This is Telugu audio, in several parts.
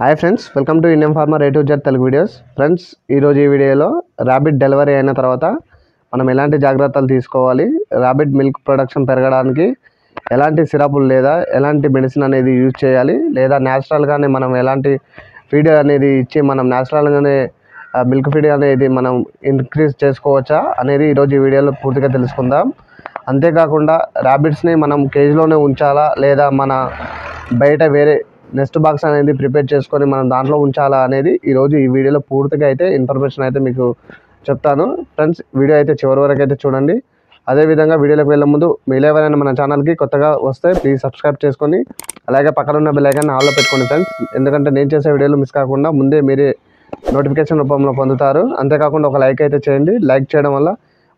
hi friends welcome to Indian farmer A to Z Telugu videos friends ఈరోజు ఈ వీడియోలో ర్యాబిట్ డెలివరీ అయిన తర్వాత మనం ఎలాంటి జాగ్రత్తలు తీసుకోవాలి ర్యాబిట్ మిల్క్ ప్రొడక్షన్ పెరగడానికి ఎలాంటి సిరపులు లేదా ఎలాంటి మెడిసిన్ అనేది యూజ్ చేయాలి లేదా న్యాచురల్గానే మనం ఎలాంటి ఫీడ్ అనేది ఇచ్చి మనం న్యాచురల్గానే మిల్క్ ఫీడ్ అనేది మనం ఇంక్రీజ్ చేసుకోవచ్చా అనేది ఈరోజు ఈ వీడియోలో పూర్తిగా తెలుసుకుందాం అంతేకాకుండా ర్యాబిట్స్ని మనం కేజీలోనే ఉంచాలా లేదా మన బయట వేరే నెక్స్ట్ బాక్స్ అనేది ప్రిపేర్ చేసుకొని మనం దాంట్లో ఉంచాలా అనేది ఈరోజు ఈ వీడియోలో పూర్తిగా అయితే ఇన్ఫర్మేషన్ అయితే మీకు చెప్తాను ఫ్రెండ్స్ వీడియో అయితే చివరి వరకు అయితే చూడండి అదేవిధంగా వీడియోలోకి వెళ్ళే ముందు మీరు మన ఛానల్కి కొత్తగా వస్తే ప్లీజ్ సబ్స్క్రైబ్ చేసుకొని అలాగే పక్కన ఉన్న బెల్లైకాన్ని ఆల్లో పెట్టుకోండి ఫ్రెండ్స్ ఎందుకంటే నేను చేసే వీడియోలు మిస్ కాకుండా ముందే మీరే నోటిఫికేషన్ రూపంలో పొందుతారు అంతేకాకుండా ఒక లైక్ అయితే చేయండి లైక్ చేయడం వల్ల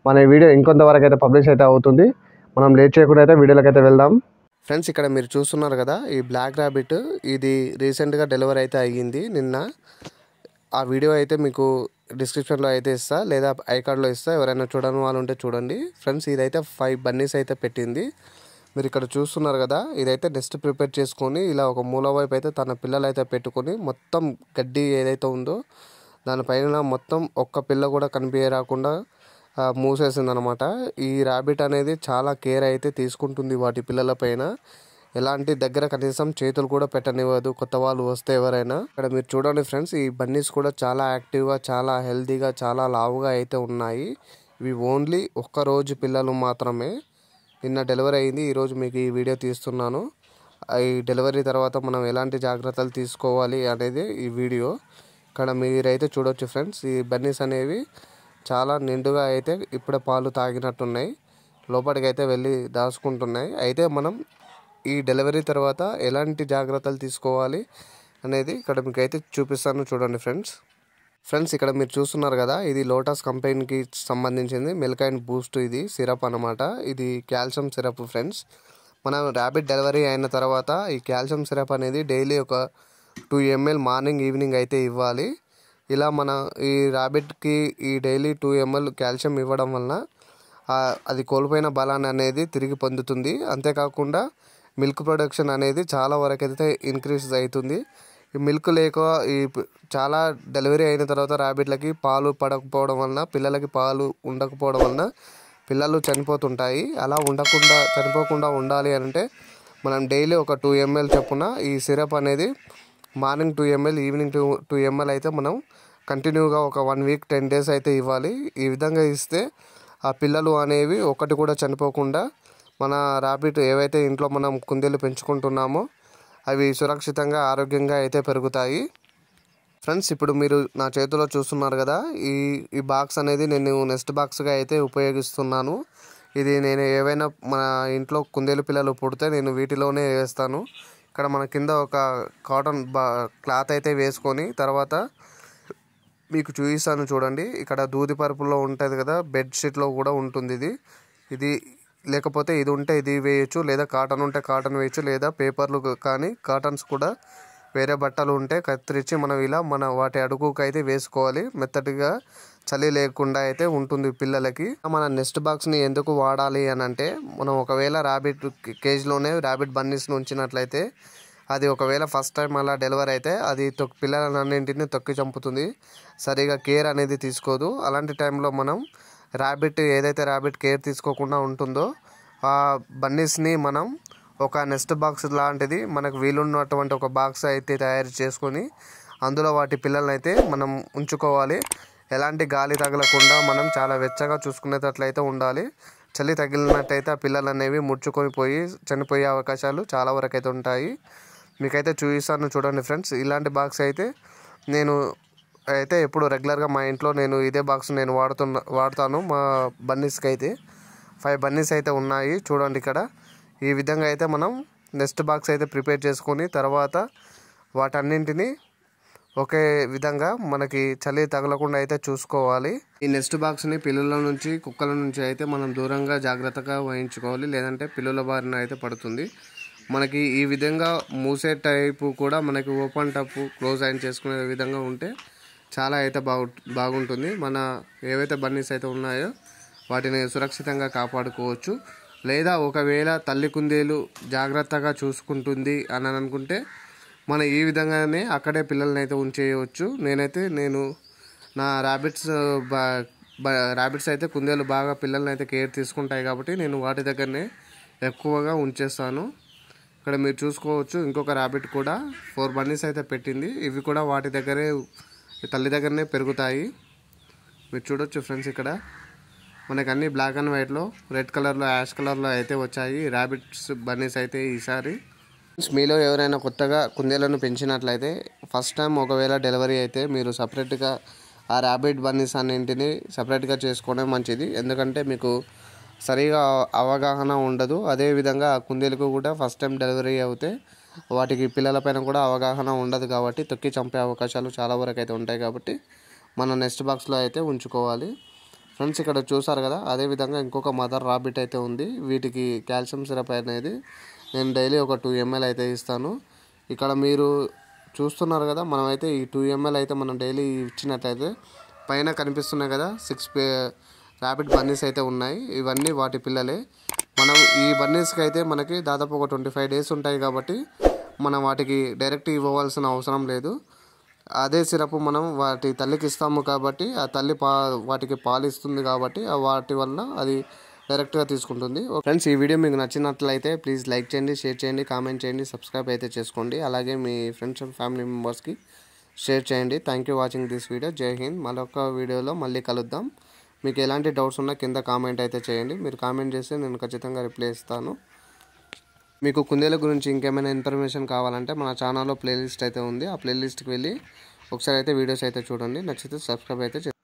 మన వీడియో ఇంకొంతవరకు అయితే పబ్లిష్ అయితే అవుతుంది మనం లేట్ చేయకుండా అయితే వీడియోలోకి అయితే వెళ్దాం ఫ్రెండ్స్ ఇక్కడ మీరు చూస్తున్నారు కదా ఈ బ్లాక్ ర్యాబిట్ ఇది రీసెంట్గా డెలివరీ అయితే అయ్యింది నిన్న ఆ వీడియో అయితే మీకు డిస్క్రిప్షన్లో అయితే ఇస్తా లేదా ఐకార్డ్లో ఇస్తా ఎవరైనా చూడని వాళ్ళు ఉంటే చూడండి ఫ్రెండ్స్ ఇదైతే ఫైవ్ బన్నీస్ అయితే పెట్టింది మీరు ఇక్కడ చూస్తున్నారు కదా ఇదైతే నెస్ట్ ప్రిపేర్ చేసుకొని ఇలా ఒక మూల వైపు అయితే తన పిల్లలు అయితే పెట్టుకొని మొత్తం గడ్డి ఏదైతే ఉందో దానిపైన మొత్తం ఒక్క పిల్ల కూడా కనిపించరాకుండా మూసేసింది అనమాట ఈ ర్యాబిట్ అనేది చాలా కేర్ అయితే తీసుకుంటుంది వాటి పిల్లల పైన ఎలాంటి దగ్గర కనీసం చేతులు కూడా పెట్టనివ్వదు కొత్త వాళ్ళు వస్తే ఎవరైనా ఇక్కడ మీరు చూడండి ఫ్రెండ్స్ ఈ బన్నీస్ కూడా చాలా యాక్టివ్గా చాలా హెల్తీగా చాలా లావుగా అయితే ఉన్నాయి ఇవి ఓన్లీ ఒక్క రోజు పిల్లలు మాత్రమే నిన్న డెలివరీ అయింది ఈరోజు మీకు ఈ వీడియో తీస్తున్నాను ఈ డెలివరీ తర్వాత మనం ఎలాంటి జాగ్రత్తలు తీసుకోవాలి అనేది ఈ వీడియో ఇక్కడ మీరైతే చూడొచ్చు ఫ్రెండ్స్ ఈ బన్నీస్ అనేవి చాలా నిండుగా అయితే ఇప్పుడే పాలు తాగినట్టున్నాయి లోపలికి అయితే వెళ్ళి దాచుకుంటున్నాయి అయితే మనం ఈ డెలివరీ తర్వాత ఎలాంటి జాగ్రత్తలు తీసుకోవాలి అనేది ఇక్కడ మీకు అయితే చూపిస్తాను చూడండి ఫ్రెండ్స్ ఫ్రెండ్స్ ఇక్కడ మీరు చూస్తున్నారు కదా ఇది లోటస్ కంపెనీకి సంబంధించింది మిల్క్ అండ్ బూస్ట్ ఇది సిరప్ అనమాట ఇది కాల్షియం సిరప్ ఫ్రెండ్స్ మనం ర్యాబిడ్ డెలివరీ అయిన తర్వాత ఈ కాల్షియం సిరప్ అనేది డైలీ ఒక టూ ఎంఎల్ మార్నింగ్ ఈవినింగ్ అయితే ఇవ్వాలి ఇలా మన ఈ ర్యాబిట్కి ఈ డైలీ టూ ఎంఎల్ కాల్షియం ఇవ్వడం వలన అది కోల్పోయిన బలాన్ని అనేది తిరిగి పొందుతుంది అంతేకాకుండా మిల్క్ ప్రొడక్షన్ అనేది చాలా వరకు అయితే ఇంక్రీజ్ అవుతుంది ఈ మిల్క్ లేక ఈ చాలా డెలివరీ అయిన తర్వాత ర్యాబిట్లకి పాలు పడకపోవడం వలన పిల్లలకి పాలు ఉండకపోవడం వలన పిల్లలు చనిపోతుంటాయి అలా ఉండకుండా చనిపోకుండా ఉండాలి అంటే మనం డైలీ ఒక టూ ఎంఎల్ చొప్పున ఈ సిరప్ అనేది morning two ML evening two two ML అయితే మనం కంటిన్యూగా ఒక వన్ వీక్ టెన్ డేస్ అయితే ఇవ్వాలి ఈ విధంగా ఇస్తే ఆ పిల్లలు అనేవి ఒకటి కూడా చనిపోకుండా మన రాబిట్ ఏవైతే ఇంట్లో మనం కుందేలు పెంచుకుంటున్నామో అవి సురక్షితంగా ఆరోగ్యంగా అయితే పెరుగుతాయి ఫ్రెండ్స్ ఇప్పుడు మీరు నా చేతిలో చూస్తున్నారు కదా ఈ ఈ బాక్స్ అనేది నేను నెక్స్ట్ బాక్స్గా అయితే ఉపయోగిస్తున్నాను ఇది నేను ఏవైనా మన ఇంట్లో కుందేలు పిల్లలు పుడితే నేను వీటిలోనే వేస్తాను ఇక్కడ మన కింద ఒక కాటన్ క్లాత్ అయితే వేసుకొని తర్వాత మీకు చూపిస్తాను చూడండి ఇక్కడ దూది పరుపులో ఉంటుంది కదా బెడ్షీట్లో కూడా ఉంటుంది ఇది ఇది లేకపోతే ఇది ఉంటే ఇది వేయచ్చు లేదా కాటన్ ఉంటే కాటన్ వేయచ్చు లేదా పేపర్లు కానీ కాటన్స్ కూడా వేరే బట్టలు ఉంటే కత్తిరించి మనం ఇలా మన వాటి అడుగుకైతే వేసుకోవాలి మెత్తటిగా చలి లేకుండా అయితే ఉంటుంది పిల్లలకి మన నెస్ట్ బాక్స్ని ఎందుకు వాడాలి అని అంటే మనం ఒకవేళ ర్యాబిట్ కేజీలోనే ర్యాబిట్ బన్నీస్ని ఉంచినట్లయితే అది ఒకవేళ ఫస్ట్ టైం అలా డెలివరీ అయితే అది తొక్ పిల్లలన్నింటిని తొక్కి చంపుతుంది సరిగా కేర్ అనేది తీసుకోదు అలాంటి టైంలో మనం ర్యాబిట్ ఏదైతే ర్యాబిట్ కేర్ తీసుకోకుండా ఉంటుందో ఆ బన్నీస్ని మనం ఒక నెస్ట్ బాక్స్ లాంటిది మనకు వీలున్నటువంటి ఒక బాక్స్ అయితే తయారు చేసుకొని అందులో వాటి పిల్లల్ని అయితే మనం ఉంచుకోవాలి ఎలాంటి గాలి తగలకుండా మనం చాలా వెచ్చగా చూసుకునేటట్లయితే ఉండాలి చలి తగిలినట్టయితే ఆ పిల్లలు అనేవి ముడుచుకొని పోయి చనిపోయే అవకాశాలు చాలా వరకు అయితే ఉంటాయి మీకైతే చూపిస్తాను చూడండి ఫ్రెండ్స్ ఇలాంటి బాక్స్ అయితే నేను అయితే ఎప్పుడు రెగ్యులర్గా మా ఇంట్లో నేను ఇదే బాక్స్ నేను వాడుతున్న వాడతాను మా బన్నీస్కి అయితే ఫైవ్ బన్నీస్ అయితే ఉన్నాయి చూడండి ఇక్కడ ఈ విధంగా అయితే మనం నెక్స్ట్ బాక్స్ అయితే ప్రిపేర్ చేసుకొని తర్వాత వాటన్నింటినీ ఒకే విధంగా మనకి చలి తగలకుండా అయితే చూసుకోవాలి ఈ నెక్స్ట్ బాక్స్ని పిల్లల నుంచి కుక్కల నుంచి అయితే మనం దూరంగా జాగ్రత్తగా వహించుకోవాలి లేదంటే పిల్లల బారిన అయితే పడుతుంది మనకి ఈ విధంగా మూసే టైపు కూడా మనకి ఓపెన్ టప్పు క్లోజ్ అయిన చేసుకునే విధంగా ఉంటే చాలా అయితే బాగు బాగుంటుంది మన ఏవైతే బన్నీస్ అయితే ఉన్నాయో వాటిని సురక్షితంగా కాపాడుకోవచ్చు లేదా ఒకవేళ తల్లి కుందేలు జాగ్రత్తగా చూసుకుంటుంది అని అనుకుంటే మనం ఈ విధంగానే అక్కడే పిల్లల్ని అయితే ఉంచేయవచ్చు నేనైతే నేను నా ర్యాబిట్స్ ర్యాబిట్స్ అయితే కుందేలు బాగా పిల్లల్ని అయితే కేర్ తీసుకుంటాయి కాబట్టి నేను వాటి దగ్గరనే ఎక్కువగా ఉంచేస్తాను ఇక్కడ మీరు చూసుకోవచ్చు ఇంకొక ర్యాబిట్ కూడా ఫోర్ బన్నీస్ అయితే పెట్టింది ఇవి కూడా వాటి దగ్గరే తల్లి దగ్గరనే పెరుగుతాయి మీరు చూడొచ్చు ఫ్రెండ్స్ ఇక్కడ మనకు అన్ని బ్లాక్ అండ్ వైట్లో రెడ్ కలర్లో యాష్ కలర్లో అయితే వచ్చాయి ర్యాబిట్స్ బన్నీస్ అయితే ఈసారి మీలో ఎవరైనా కొత్తగా కుందేలను పెంచినట్లయితే ఫస్ట్ టైం ఒకవేళ డెలివరీ అయితే మీరు సపరేట్గా ఆ ర్యాబిడ్ బన్నీస్ అన్నింటిని సపరేట్గా చేసుకోవడం మంచిది ఎందుకంటే మీకు సరిగా అవగాహన ఉండదు అదేవిధంగా కుందేలకు కూడా ఫస్ట్ టైం డెలివరీ అవుతే వాటికి పిల్లలపైన కూడా అవగాహన ఉండదు కాబట్టి తొక్కి చంపే అవకాశాలు చాలా వరకు అయితే ఉంటాయి కాబట్టి మన నెక్స్ట్ బాక్స్లో అయితే ఉంచుకోవాలి ఫ్రెండ్స్ ఇక్కడ చూసారు కదా అదేవిధంగా ఇంకొక మదర్ రాబిట్ అయితే ఉంది వీటికి కాల్షియం సిరప్ అనేది నేను డైలీ ఒక టూ ఎంఎల్ అయితే ఇస్తాను ఇక్కడ మీరు చూస్తున్నారు కదా మనమైతే ఈ టూ ఎంఎల్ అయితే మనం డైలీ ఇచ్చినట్లయితే పైన కనిపిస్తున్నాయి కదా సిక్స్ పే ర్యాపిడ్ బన్నీస్ అయితే ఉన్నాయి ఇవన్నీ వాటి పిల్లలే మనం ఈ బన్నీస్కి అయితే మనకి దాదాపు ఒక ట్వంటీ ఫైవ్ డేస్ ఉంటాయి కాబట్టి మనం వాటికి డైరెక్ట్ ఇవ్వవలసిన అవసరం లేదు అదే సిరప్ మనం వాటి తల్లికి ఇస్తాము కాబట్టి ఆ తల్లి పా వాటికి పాలు ఇస్తుంది కాబట్టి వాటి వలన అది డైరెక్ట్గా తీసుకుంటుంది ఫ్రెండ్స్ ఈ వీడియో మీకు నచ్చినట్లయితే ప్లీజ్ లైక్ చేయండి షేర్ చేయండి కామెంట్ చేయండి సబ్స్క్రైబ్ అయితే చేసుకోండి అలాగే మీ ఫ్రెండ్స్ అండ్ ఫ్యామిలీ మెంబర్స్కి షేర్ చేయండి thank you watching this video Jai Hind మరొక వీడియోలో మళ్ళీ కలుద్దాం మీకు ఎలాంటి డౌట్స్ ఉన్నా కింద కామెంట్ అయితే చేయండి మీరు కామెంట్ చేస్తే నేను ఖచ్చితంగా రిప్లై ఇస్తాను మీకు కుందేల గురించి ఇంకేమైనా ఇన్ఫర్మేషన్ కావాలంటే మన ఛానల్లో ప్లేలిస్ట్ అయితే ఉంది ఆ ప్లేలిస్ట్కి వెళ్ళి ఒకసారి అయితే వీడియోస్ అయితే చూడండి నచ్చితే సబ్స్క్రైబ్ అయితే